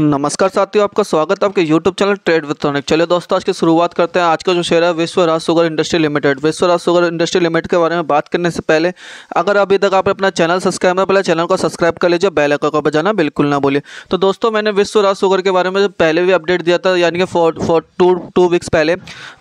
नमस्कार साथियों आपका स्वागत है आपके YouTube चैनल ट्रेड विथ सोनिक चलिए दोस्तों आज की शुरुआत करते हैं आज का जो शेयर है विश्व राज सुगर इंडस्ट्री लिमिटेड विश्व राज सुगर इंडस्ट्री लिमिटेड के बारे में बात करने से पहले अगर अभी तक आपने अपना चैनल सब्सक्राइब ना पहले चैनल को सब्सक्राइब कर लीजिए बेल आइकन को बजाना बिल्कुल ना बोले तो दोस्तों मैंने विश्व राज सुगर के बारे में पहले भी अपडेट दिया था यानी कि फॉर टू टू वीक्स पहले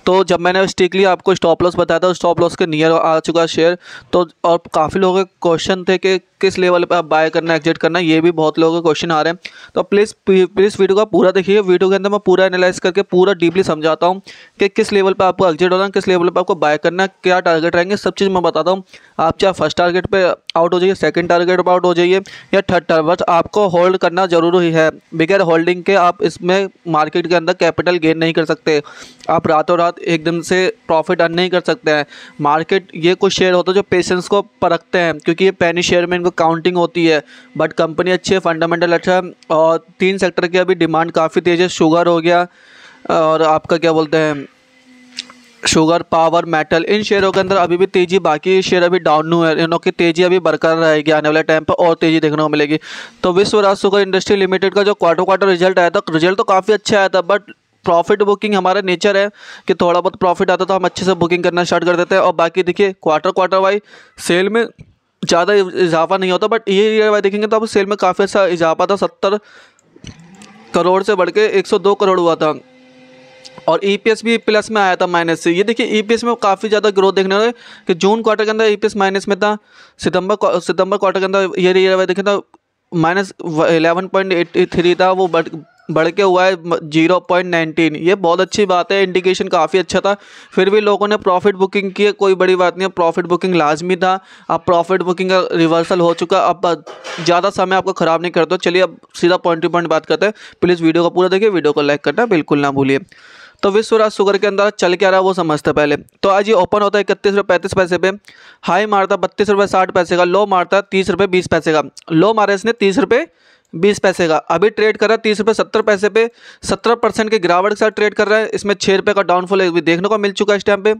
तो जब मैंने स्टिकली आपको स्टॉप लॉस बताया था स्टॉप लॉस के नियर आ चुका शेयर तो और काफ़ी लोगों के क्वेश्चन थे कि किस लेवल पे आप बाय करना एग्जिट करना ये भी बहुत लोगों के क्वेश्चन आ रहे हैं तो प्लीज़ प्लीज़ वीडियो का पूरा देखिए वीडियो के अंदर मैं पूरा एनालाइज करके पूरा डीपली समझाता हूँ कि किस लेवल पर आपको एग्जिट होना है किस लेवल पर आपको बाय करना है क्या टारगेट रहेंगे सब चीज़ मैं बताता हूँ आप चाहे फर्स्ट टारगेट पर आउट हो जाइए सेकेंड टारगेट पर आउट हो जाइए या थर्ड टारगेट आपको होल्ड करना जरूरी है बगैर होल्डिंग के आप इसमें मार्केट के अंदर कैपिटल गेन नहीं कर सकते आप रातों रात एकदम से प्रॉफिट अर्न नहीं कर सकते हैं मार्केट ये कुछ शेयर होते हैं जो पेशेंस को परखते हैं क्योंकि ये पैनी शेयर में तो काउंटिंग होती है बट कंपनी अच्छी है फंडामेंटल अच्छा और तीन सेक्टर की अभी डिमांड काफ़ी तेज़ है शुगर हो गया और आपका क्या बोलते हैं शुगर पावर मेटल इन शेयरों के अंदर अभी भी तेज़ी बाकी शेयर अभी डाउन हुए हैं इनकी तेज़ी अभी बरकरार रहेगी आने वाले टाइम पर और तेज़ी देखने को मिलेगी तो विश्व राज शुगर इंडस्ट्री लिमिटेड का जो क्वार्टर क्वार्टर रिजल्ट आया था रिजल्ट तो काफ़ी अच्छा आया था बट प्रॉफिट बुकिंग हमारा नेचर है कि थोड़ा बहुत प्रॉफिट आता तो हम अच्छे से बुकिंग करना स्टार्ट कर देते हैं और बाकी देखिए क्वार्टर क्वार्टर वाइज सेल में ज़्यादा इजाफा नहीं होता बट ये ईयर वाई देखेंगे तो अब सेल में काफ़ी अच्छा इजाफा था सत्तर करोड़ से बढ़ के एक सौ दो करोड़ हुआ था और ईपीएस e भी प्लस में आया था माइनस से ये देखिए ईपीएस e में काफ़ी ज़्यादा ग्रोथ देखने को कि जून क्वार्टर के अंदर ईपीएस e माइनस में था सितंबर सितंबर क्वार्टर के अंदर ये ईयर वाई देखें तो minus eleven point eight three था वो बट बढ़ के हुआ है जीरो पॉइंट नाइनटीन ये बहुत अच्छी बात है इंडिकेशन काफ़ी अच्छा था फिर भी लोगों ने प्रॉफिट बुकिंग की है कोई बड़ी बात नहीं है प्रॉफिट बुकिंग लाजमी था अब प्रॉफिट बुकिंग का रिवर्सल हो चुका अब ज़्यादा समय आपको ख़राब नहीं करता चलिए अब सीधा पॉइंट टू पॉइंट बात करते हैं प्लीज़ वीडियो को पूरा देखिए वीडियो को लाइक करना बिल्कुल ना भूलिए तो विश्व राज सुगर के अंदर चल के आ रहा है वो समझते पहले तो आज ये ओपन होता है इकतीस रुपये पैंतीस पैसे पे हाई मारता बत्तीस रुपये साठ पैसे का लो मारता तीस रुपये बीस पैसे का लो मारा इसने तीस रुपये बीस पैसे का अभी ट्रेड कर रहा है तीस रुपये सत्तर पैसे पे सत्रह परसेंट के गिरावट के साथ ट्रेड कर रहा है इसमें छः रुपये का डाउनफॉल अभी देखने को मिल चुका है इस टाइम पे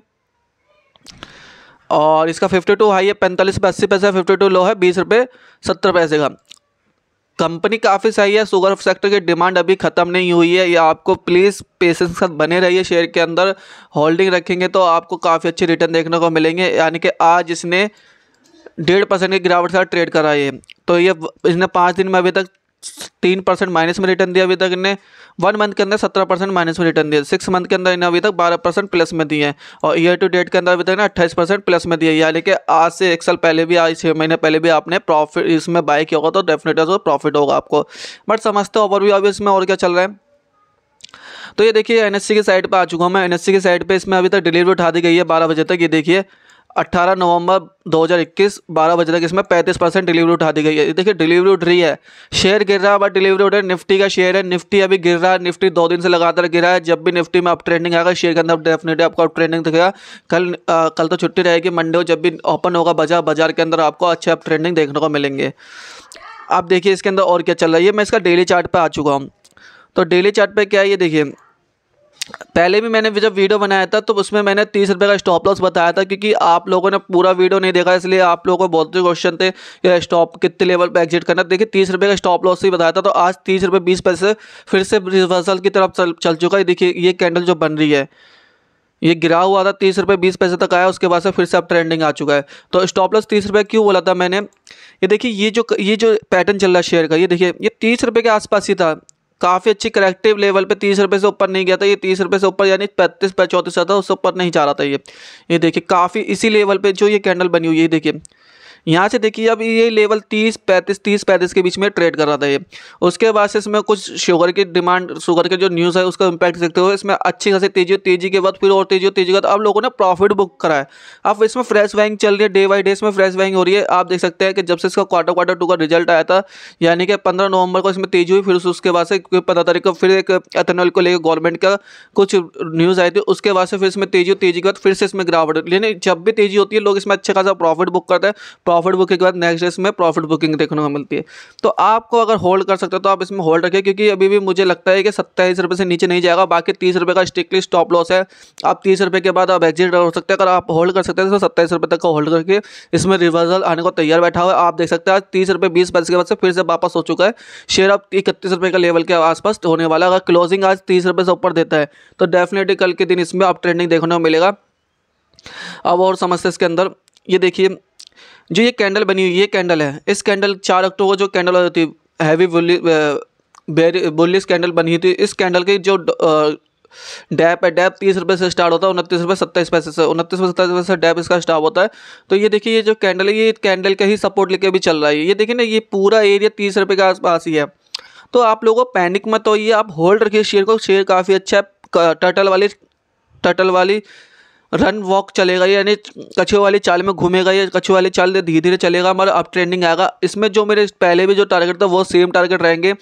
और इसका फिफ्टी टू हाई है पैंतालीस रुपये अस्सी पैसा फिफ्टी टू लो है बीस रुपये सत्तर पैसे का कंपनी काफ़ी सही है शुगर सेक्टर की डिमांड अभी ख़त्म नहीं हुई है या आपको प्लीज़ पेशेंस के साथ बने रहिए शेयर के अंदर होल्डिंग रखेंगे तो आपको काफ़ी अच्छे रिटर्न देखने को मिलेंगे यानी कि आज इसने डेढ़ परसेंट की गिरावट के साथ ट्रेड रहा है तो ये इसने पाँच दिन में अभी तक तीन परसेंट माइनस में रिटर्न दिया अभी तक इन्हें वन मंथ के अंदर सत्रह परसेंट माइनस में रिटर्न दिया सिक्स मंथ के अंदर इन्हें अभी तक बारह परसेंट प्लस में दिए हैं और ईयर टू डेट के अंदर अभी तक ने अट्ठाईस परसेंट प्लस में दिए यानी कि आज से एक साल पहले भी आज छः महीने पहले भी आपने प्रॉफिट इसमें बाय किया होगा तो डेफिनेटली तो प्रॉफिट होगा आपको बट समझते हो ओवरव्यू अभी इसमें और क्या चल रहा है तो ये देखिए एनएससी की साइड पर आ चुका हूँ मैं एनएससी की साइड पर इसमें अभी तक डिलीवरी उठा दी गई है बारह बजे तक ये देखिए 18 नवंबर 2021 12 बजे तक इसमें 35 परसेंट डिलीवरी उठा दी गई है देखिए डिलीवरी उठ रही है शेयर गिर रहा है बट डिलीवरी उठ रही है निफ्टी का शेयर है निफ्टी अभी गिर रहा है निफ्टी दो दिन से लगातार गिरा है जब भी निफ्टी में आप ट्रेंडिंग आएगा शेयर के अंदर डेफिनेटली आपको अप ट्रेंडिंग दिखेगा कल आ, कल तो छुट्टी रहेगी मंडे को जब भी ओपन होगा बाजार बाजार के अंदर आपको अच्छे अप ट्रेंडिंग देखने को मिलेंगे आप देखिए इसके अंदर और क्या चल रहा है ये मैं इसका डेली चार्ट आ चुका हूँ तो डेली चार्ट क्या है ये देखिए पहले भी मैंने जब वीडियो बनाया था तो उसमें मैंने तीस रुपये का स्टॉप लॉस बताया था क्योंकि आप लोगों ने पूरा वीडियो नहीं देखा इसलिए आप लोगों को बहुत से क्वेश्चन थे कि स्टॉप कितने लेवल पर एग्जिट करना देखिए तीस रुपये का स्टॉप लॉस ही बताया था तो आज तीस रुपये बीस पैसे फिर से रिवर्सल की तरफ चल, चल चुका है देखिए ये कैंडल जो बन रही है ये गिरा हुआ था तीस रुपये बीस पैसे तक आया उसके बाद से फिर से अब ट्रेंडिंग आ चुका है तो स्टॉप लॉस तीस रुपये क्यों बोला था मैंने ये देखिए ये जो ये जो पैटर्न चल रहा है शेयर का ये देखिए ये तीस रुपये के आसपास ही था काफ़ी अच्छी करेक्टिव लेवल पे तीस रुपये से ऊपर नहीं गया था ये तीस रुपये से ऊपर यानी पैंतीस चौंतीस था उससे ऊपर नहीं जा रहा था ये ये देखिए काफ़ी इसी लेवल पे जो ये कैंडल बनी हुई है देखिए यहाँ से देखिए अब ये लेवल तीस पैंतीस तीस पैंतीस के बीच में ट्रेड कर रहा था ये उसके बाद से इसमें कुछ शुगर की डिमांड शुगर के जो न्यूज़ है उसका इम्पैक्ट देखते हुए इसमें अच्छी खासी तेजी तेजी के बाद फिर और तेजी तेजी के बाद अब लोगों ने प्रॉफिट बुक करा है अब इसमें फ्रेश वैंग चल रही है डे बाई डे इसमें फ्रेश वैंग हो रही है आप देख सकते हैं कि जब से इसका क्वार्टर क्वार्टर टू का रिजल्ट आया था यानी कि पंद्रह नवंबर को इसमें तेजी हुई फिर उसके बाद से पंद्रह तारीख को फिर एक एथेनॉल को लेकर गवर्नमेंट का कुछ न्यूज़ आई थी उसके बाद से फिर इसमें तेजी तेजी के बाद फिर से इसमें गिरावट लेकिन जब भी तेजी होती है लोग इसमें अच्छा खासा प्रॉफिट बुक करते हैं प्रॉफिट बुकिंग के बाद नेक्स्ट डे इसमें प्रॉफिट बुकिंग देखने को मिलती है तो आपको अगर होल्ड कर सकते हो तो आप इसमें होल्ड रखिए क्योंकि अभी भी मुझे लगता है कि सत्ताईस रुपये से नीचे नहीं जाएगा बाकी तीस रुपये का स्ट्रिक्टली स्टॉप लॉस है आप तीस रुपये के बाद आप एग्जिट हो सकते हैं अगर आप होल्ड कर सकते हैं तो सत्ताईस रुपये तक का होल्ड करके इसमें रिवर्सल आने को तैयार बैठा हुआ है आप देख सकते हैं आज तीस रुपये बीस पैसे के बाद से फिर से वापस हो चुका है शेयर अब इकतीस रुपये का लेवल के आसपास होने वाला अगर क्लोजिंग आज तीस रुपये से ऊपर देता है तो डेफिनेटली कल के दिन इसमें आप ट्रेंडिंग देखने को मिलेगा अब और समस्या इसके अंदर ये देखिए जो ये कैंडल बनी हुई ये कैंडल है इस कैंडल चार अक्टूबर को जो कैंडल होती थी हैवी बुल्ली बेरी कैंडल बनी हुई थी इस कैंडल की जो डैप है डैप तीस रुपये से स्टार्ट होता है उनतीस रुपये सत्ताईस पैसे से उनतीस रुपये सत्ताईस पैसे डैप इसका स्टार्ट होता है तो ये देखिए ये जो कैंडल है ये कैंडल का ही सपोर्ट लेके भी चल रहा है ये देखिए ना ये पूरा एरिया तीस रुपये के आसपास ही है तो आप लोगों को पैनिक मत होइए आप होल्ड रखिए शेयर को शेयर काफ़ी अच्छा है टटल वाली टटल वाली रन वॉक चलेगा यानी कछुए वाली चाल में घूमेगा या कछुए वाली चाल धीरे धीरे चलेगा हमारा अब ट्रेंडिंग आएगा इसमें जो मेरे पहले भी जो टारगेट था वो सेम टारगेट रहेंगे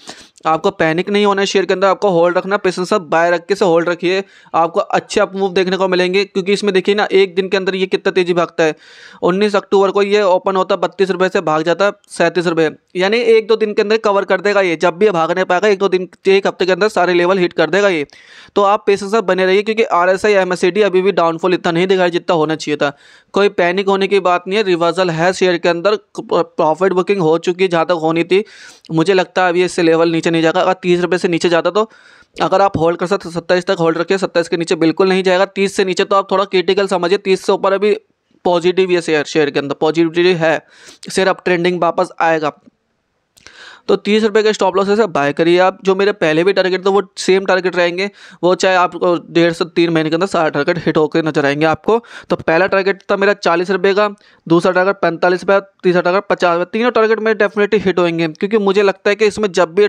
आपको पैनिक नहीं होना है शेयर के अंदर आपको होल्ड रखना पेशेंस सब बाय रख के से होल्ड रखिए आपको अच्छे अप मूव देखने को मिलेंगे क्योंकि इसमें देखिए ना एक दिन के अंदर ये कितना तेज़ी भागता है उन्नीस अक्टूबर को ये ओपन होता है बत्तीस रुपये से भाग जाता है सैंतीस रुपये यानी एक दो दिन के अंदर कवर कर देगा ये जब भी भागने पाएगा एक दो दिन एक हफ्ते के अंदर सारे लेवल हिट कर देगा ये तो आप पेशेंस सब बने रहिए क्योंकि R S I M S C D अभी भी डाउनफॉल इतना नहीं दिखाई जितना होना चाहिए था कोई पैनिक होने की बात नहीं है रिवर्सल है शेयर के अंदर प्रॉफिट बुकिंग हो चुकी है जहाँ तक होनी थी मुझे लगता है अभी इससे लेवल नीचे नहीं जाएगा अगर तीस रुपये से नीचे जाता तो अगर आप होल्ड कर सकते सत्ताईस तक होल्ड रखिए सत्ताईस के नीचे बिल्कुल नहीं जाएगा तीस से नीचे तो आप थोड़ा क्रिटिकल समझिए तीस से ऊपर अभी पॉजिटिव है शेयर शेयर के अंदर पॉजिटिविटी है शेयर अब ट्रेंडिंग वापस आएगा तो तीस रुपये के स्टॉप लॉस से बाय करिए आप जो मेरे पहले भी टारगेट थे वो सेम टारगेट रहेंगे वो चाहे आपको डेढ़ से तीन महीने के अंदर सारा टारगेट हिट होकर नजर आएंगे आपको तो पहला टारगेट था मेरा चालीस रुपये का दूसरा टारगेट पैंतालीस रुपये तीसरा टारगेट पचास रुपये तीनों टारगेट मेरे डेफिनेटली हिट होंगे क्योंकि मुझे लगता है कि इसमें जब भी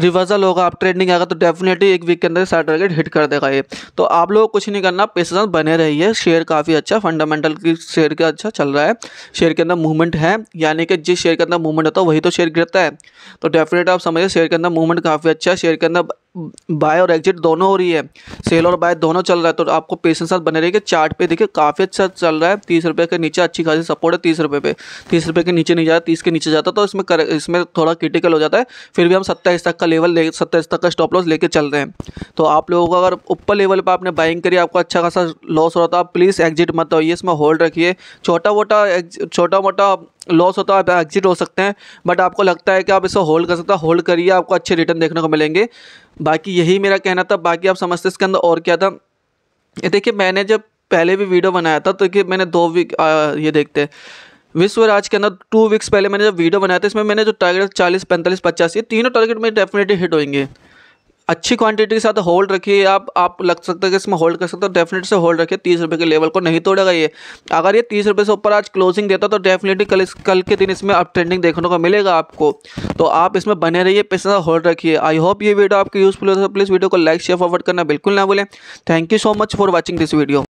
रिवर्सल होगा आप ट्रेडिंग आएगा तो डेफिनेटली एक वीक के अंदर सारा टारगेट हिट कर देगा ये तो आप लोग कुछ नहीं करना पेशेंस बने रहिए शेयर काफ़ी अच्छा फंडामेंटल की शेयर का अच्छा चल रहा है शेयर के अंदर मूवमेंट है यानी कि जिस शेयर के अंदर मूवमेंट होता है वही तो शेयर गिरता है तो डेफिनेटली आप समझिए शेयर के अंदर मूवमेंट काफ़ी अच्छा है शेयर के अंदर बाय और एग्जिट दोनों हो रही है सेल और बाय दोनों चल रहा है तो आपको पेशेंस साथ बने रहिए चार्ट पे देखिए काफ़ी अच्छा चल रहा है तीस रुपये के नीचे अच्छी खासी सपोर्ट है तीस रुपये पे तीस रुपये के नीचे नहीं जाता तीस के नीचे जाता तो इसमें कर, इसमें थोड़ा क्रिटिकल हो जाता है फिर भी हम सत्ताईस तक का का लेवल ले सत्ताईस तक का स्टॉप लॉस लेके चल रहे हैं तो आप लोगों को अगर ऊपर लेवल पर आपने बाइंग करी आपको अच्छा खासा लॉस हो रहा था प्लीज़ एग्जिट मत होइए इसमें होल्ड रखिए छोटा मोटा छोटा मोटा लॉस होता है आप एग्जिट हो सकते हैं बट आपको लगता है कि आप इसे होल्ड कर सकते हैं होल्ड करिए आपको अच्छे रिटर्न देखने को मिलेंगे बाकी यही मेरा कहना था बाकी आप समझते इसके अंदर और क्या था देखिए मैंने जब पहले भी वीडियो बनाया था तो कि मैंने दो वीक ये देखते हैं विश्व राज के अंदर टू वीक्स पहले मैंने जब वीडियो बनाया था इसमें मैंने जो टारगेट चालीस पैंतालीस पचास ये तीनों टारगेट मेरे डेफिनेटली हिट होंगे अच्छी क्वांटिटी के साथ होल्ड रखिए आप आप लग सकते हैं कि इसमें होल्ड कर सकते हो डेफिनेट से होल्ड रखिए तीस रुपये के लेवल को नहीं तोड़ेगा ये अगर ये तीस रुपये से ऊपर आज क्लोजिंग देता तो डेफिनेटली कल इस कल के दिन इसमें अप ट्रेंडिंग देखने को मिलेगा आपको तो आप इसमें बने रहिए पैसे होल्ड रखिए आई होप ये वीडियो आपकी यूजफुल हो प्लीज़ वीडियो तो को लाइक शेयर फॉरवर्ड करना बिल्कुल ना भूलें thank you so much for watching this video